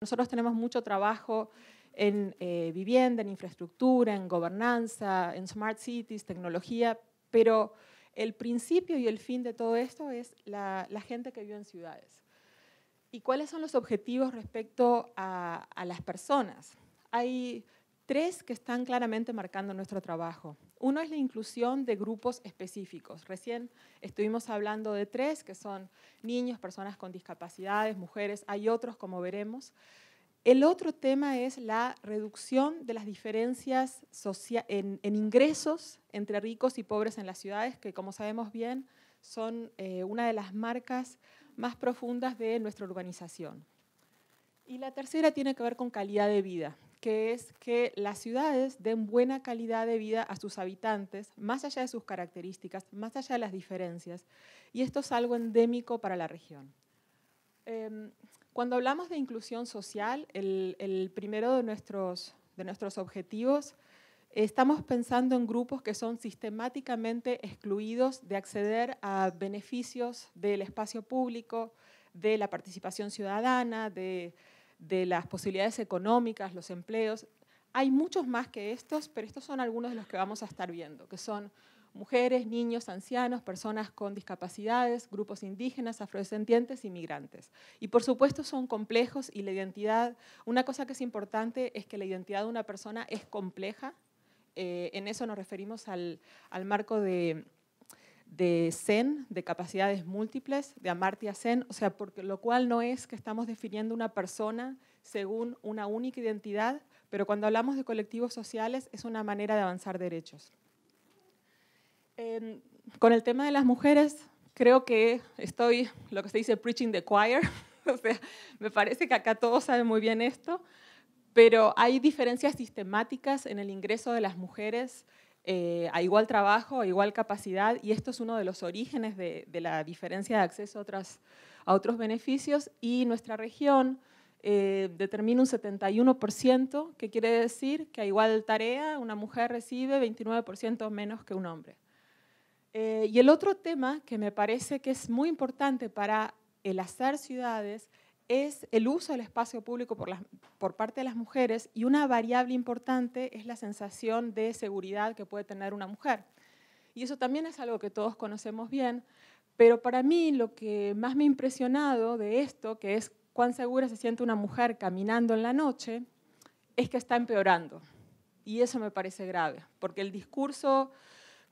Nosotros tenemos mucho trabajo en eh, vivienda, en infraestructura, en gobernanza, en smart cities, tecnología, pero el principio y el fin de todo esto es la, gente que vive en ciudades. ¿Y cuáles son los objetivos respecto a, a las personas? Hay tres que están claramente marcando nuestro trabajo. Uno es la inclusión de grupos específicos. Recién estuvimos hablando de tres, que son niños, personas con discapacidades, mujeres, hay otros como veremos. El otro tema es la reducción de las diferencias en, ingresos entre ricos y pobres en las ciudades, que como sabemos bien son eh, una de las marcas más profundas de nuestra urbanización. Y la tercera tiene que ver con calidad de vida que es que las ciudades den buena calidad de vida a sus habitantes, más allá de sus características, más allá de las diferencias. Y esto es algo endémico para la región. Em, cuando hablamos de inclusión social, el, el primero de nuestros, de nuestros objetivos estamos pensando en grupos que son sistemáticamente excluidos de acceder a beneficios del espacio público, de la participación ciudadana, de de las posibilidades económicas, los empleos. Hay muchos más que estos, pero estos son algunos de los que vamos a estar viendo, que son mujeres, niños, ancianos, personas con discapacidades, grupos indígenas, afrodescendientes y migrantes. Y por supuesto son complejos y la identidad, una cosa que es importante es que la identidad de una persona es compleja, eh, en eso nos referimos al marco de, de Zen, de capacidades múltiples, de Amartya Zen, o sea, porque lo cual no es que estamos definiendo una persona según una única identidad, pero cuando hablamos de colectivos sociales es una manera de avanzar derechos. Em, con el tema de las mujeres, creo que estoy, lo que se dice, preaching the choir, o sea, me parece que acá todos saben muy bien esto, pero hay diferencias sistemáticas en el ingreso de las mujeres eh, a igual trabajo, a igual capacidad, y esto es uno de los orígenes de, la diferencia de acceso a, otros beneficios, y nuestra región eh, determina un 71%, que quiere decir que a igual tarea una mujer recibe 29% menos que un hombre. Eh, y el otro tema que me parece que es muy importante para el hacer ciudades es el uso del espacio público por, parte de las mujeres y una variable importante es la sensación de seguridad que puede tener una mujer. Y eso también es algo que todos conocemos bien, pero para mí lo que más me ha impresionado de esto, que es cuán segura se siente una mujer caminando en la noche, es que está empeorando. Y eso me parece grave, porque el discurso,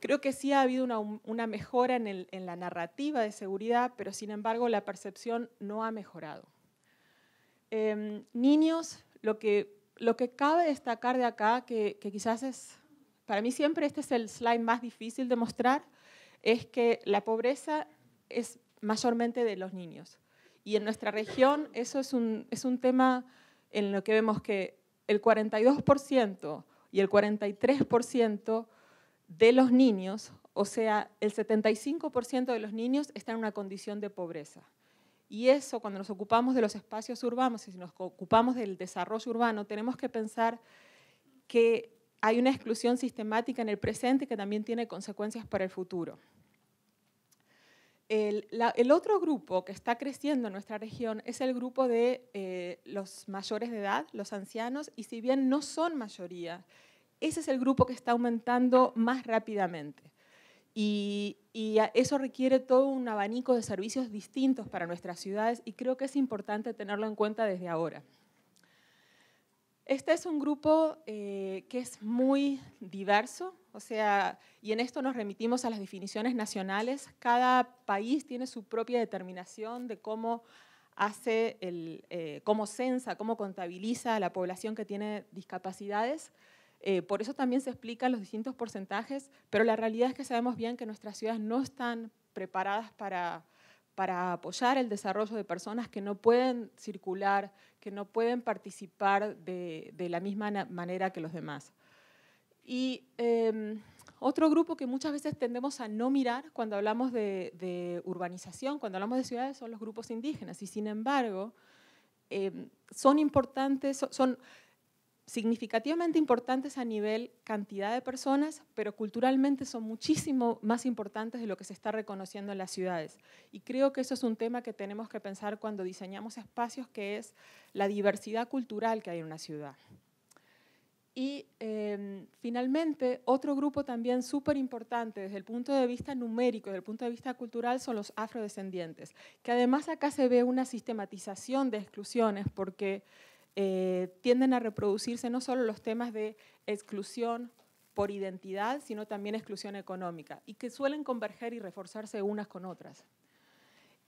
creo que sí ha habido una, mejora en la narrativa de seguridad, pero sin embargo la percepción no ha mejorado eh, niños, lo que, cabe destacar de acá, que, quizás es, para mí siempre este es el slide más difícil de mostrar, es que la pobreza es mayormente de los niños. Y en nuestra región eso es un, es un tema en lo que vemos que el 42% y el 43% de los niños, o sea, el 75% de los niños están en una condición de pobreza. Y eso, cuando nos ocupamos de los espacios urbanos y si nos ocupamos del desarrollo urbano, tenemos que pensar que hay una exclusión sistemática en el presente que también tiene consecuencias para el futuro. El, otro grupo que está creciendo en nuestra región es el grupo de eh, los mayores de edad, los ancianos, y si bien no son mayoría, ese es el grupo que está aumentando más rápidamente. Y, eso requiere todo un abanico de servicios distintos para nuestras ciudades y creo que es importante tenerlo en cuenta desde ahora. Este es un grupo eh, que es muy diverso, o sea, y en esto nos remitimos a las definiciones nacionales. Cada país tiene su propia determinación de cómo hace, eh, cómo censa, cómo contabiliza a la población que tiene discapacidades. Eh, por eso también se explican los distintos porcentajes, pero la realidad es que sabemos bien que nuestras ciudades no están preparadas para, para apoyar el desarrollo de personas que no pueden circular, que no pueden participar de, la misma manera que los demás. Y em, otro grupo que muchas veces tendemos a no mirar cuando hablamos de, urbanización, cuando hablamos de ciudades, son los grupos indígenas. Y sin embargo, em, son importantes, son significativamente importantes a nivel cantidad de personas, pero culturalmente son muchísimo más importantes de lo que se está reconociendo en las ciudades. Y creo que eso es un tema que tenemos que pensar cuando diseñamos espacios, que es la diversidad cultural que hay en una ciudad. Y em, finalmente, otro grupo también súper importante desde el punto de vista numérico, desde el punto de vista cultural, son los afrodescendientes, que además acá se ve una sistematización de exclusiones porque eh, tienden a reproducirse no solo los temas de exclusión por identidad, sino también exclusión económica, y que suelen converger y reforzarse unas con otras.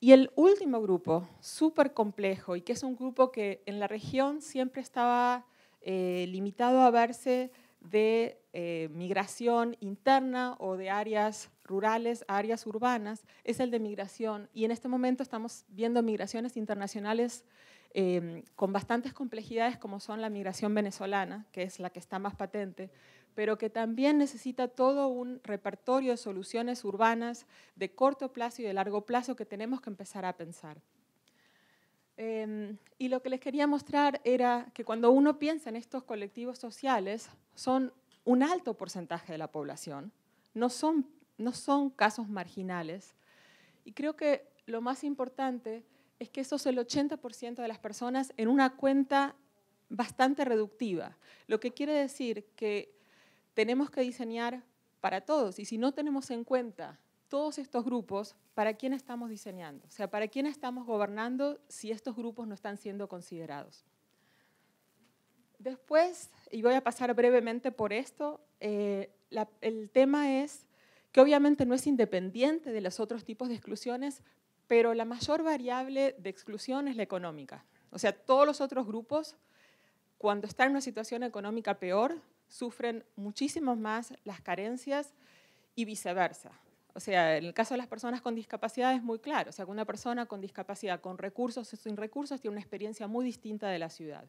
Y el último grupo, súper complejo, y que es un grupo que en la región siempre estaba eh, limitado a verse de eh, migración interna o de áreas rurales a áreas urbanas, es el de migración. Y en este momento estamos viendo migraciones internacionales Em, con bastantes complejidades como son la migración venezolana, que es la que está más patente, pero que también necesita todo un repertorio de soluciones urbanas de corto plazo y de largo plazo que tenemos que empezar a pensar. Em, y lo que les quería mostrar era que cuando uno piensa en estos colectivos sociales, son un alto porcentaje de la población, no son, no son casos marginales. Y creo que lo más importante es que eso es el 80% de las personas en una cuenta bastante reductiva, lo que quiere decir que tenemos que diseñar para todos y si no tenemos en cuenta todos estos grupos, ¿para quién estamos diseñando? O sea, ¿para quién estamos gobernando si estos grupos no están siendo considerados? Después, y voy a pasar brevemente por esto, eh, el tema es que obviamente no es independiente de los otros tipos de exclusiones, pero la mayor variable de exclusión es la económica. O sea, todos los otros grupos, cuando están en una situación económica peor, sufren muchísimo más las carencias y viceversa. O sea, en el caso de las personas con discapacidad es muy claro. O sea, una persona con discapacidad, con recursos o sin recursos, tiene una experiencia muy distinta de la ciudad.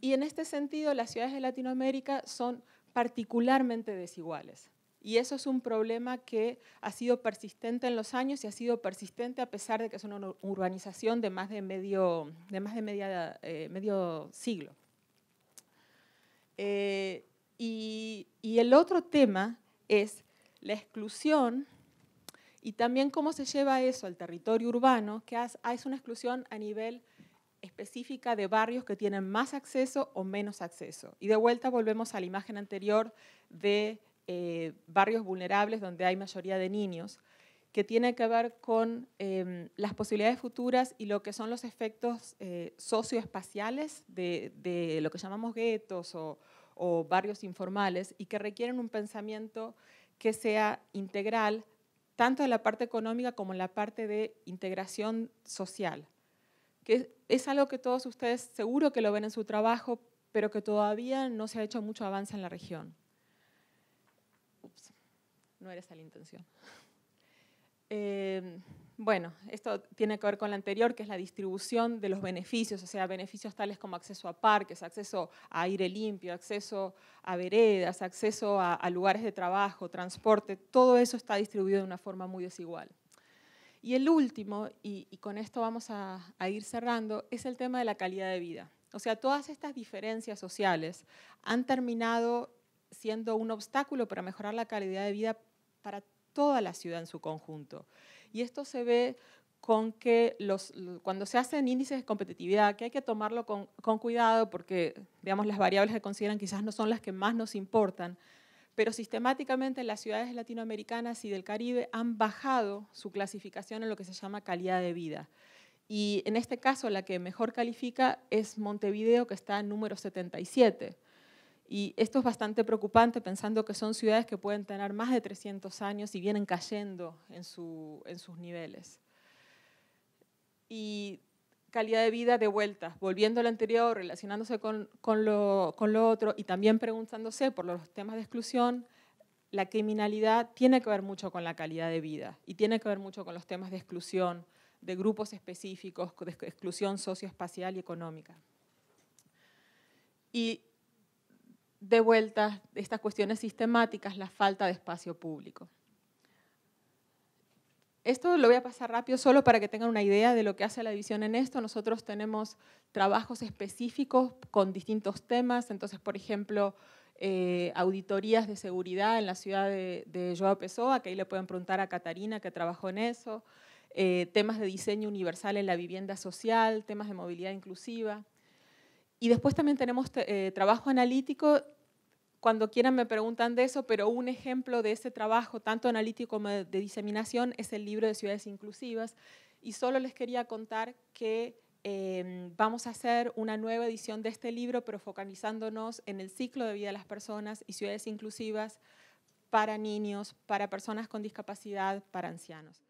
Y en este sentido, las ciudades de Latinoamérica son particularmente desiguales. Y eso es un problema que ha sido persistente en los años y ha sido persistente a pesar de que es una urbanización de más de medio, de más de media, eh, medio siglo. Eh, y, y el otro tema es la exclusión y también cómo se lleva eso al territorio urbano, que es una exclusión a nivel específica de barrios que tienen más acceso o menos acceso. Y de vuelta volvemos a la imagen anterior de eh, barrios vulnerables donde hay mayoría de niños, que tiene que ver con em, las posibilidades futuras y lo que son los efectos eh, socioespaciales de, lo que llamamos guetos o, barrios informales y que requieren un pensamiento que sea integral, tanto en la parte económica como en la parte de integración social, que es algo que todos ustedes seguro que lo ven en su trabajo, pero que todavía no se ha hecho mucho avance en la región ups, no era esa la intención. Em, bueno, esto tiene que ver con la anterior, que es la distribución de los beneficios, o sea, beneficios tales como acceso a parques, acceso a aire limpio, acceso a veredas, acceso a, lugares de trabajo, transporte, todo eso está distribuido de una forma muy desigual. Y el último, y, con esto vamos a, a ir cerrando, es el tema de la calidad de vida. O sea, todas estas diferencias sociales han terminado siendo un obstáculo para mejorar la calidad de vida para toda la ciudad en su conjunto. Y esto se ve con que cuando se hacen índices de competitividad, que hay que tomarlo con, cuidado porque, digamos, las variables que consideran quizás no son las que más nos importan, pero sistemáticamente las ciudades latinoamericanas y del Caribe han bajado su clasificación en lo que se llama calidad de vida. Y en este caso la que mejor califica es Montevideo, que está en número 77. Y esto es bastante preocupante pensando que son ciudades que pueden tener más de 300 años y vienen cayendo en, sus niveles. Y calidad de vida de vuelta, volviendo al anterior, relacionándose con, lo, con lo otro y también preguntándose por los temas de exclusión, la criminalidad tiene que ver mucho con la calidad de vida y tiene que ver mucho con los temas de exclusión, de grupos específicos, de exclusión socioespacial y económica. Y de vuelta estas cuestiones sistemáticas, la falta de espacio público. Esto lo voy a pasar rápido solo para que tengan una idea de lo que hace la división en esto. Nosotros tenemos trabajos específicos con distintos temas, entonces, por ejemplo, eh, auditorías de seguridad en la ciudad de, de Joao Pessoa, que ahí le pueden preguntar a Catarina que trabajó en eso, eh, temas de diseño universal en la vivienda social, temas de movilidad inclusiva. Y después también tenemos eh, trabajo analítico. Cuando quieran me preguntan de eso, pero un ejemplo de ese trabajo, tanto analítico como de diseminación, es el libro de Ciudades Inclusivas. Y solo les quería contar que em, vamos a hacer una nueva edición de este libro, pero focalizándonos en el ciclo de vida de las personas y ciudades inclusivas para niños, para personas con discapacidad, para ancianos.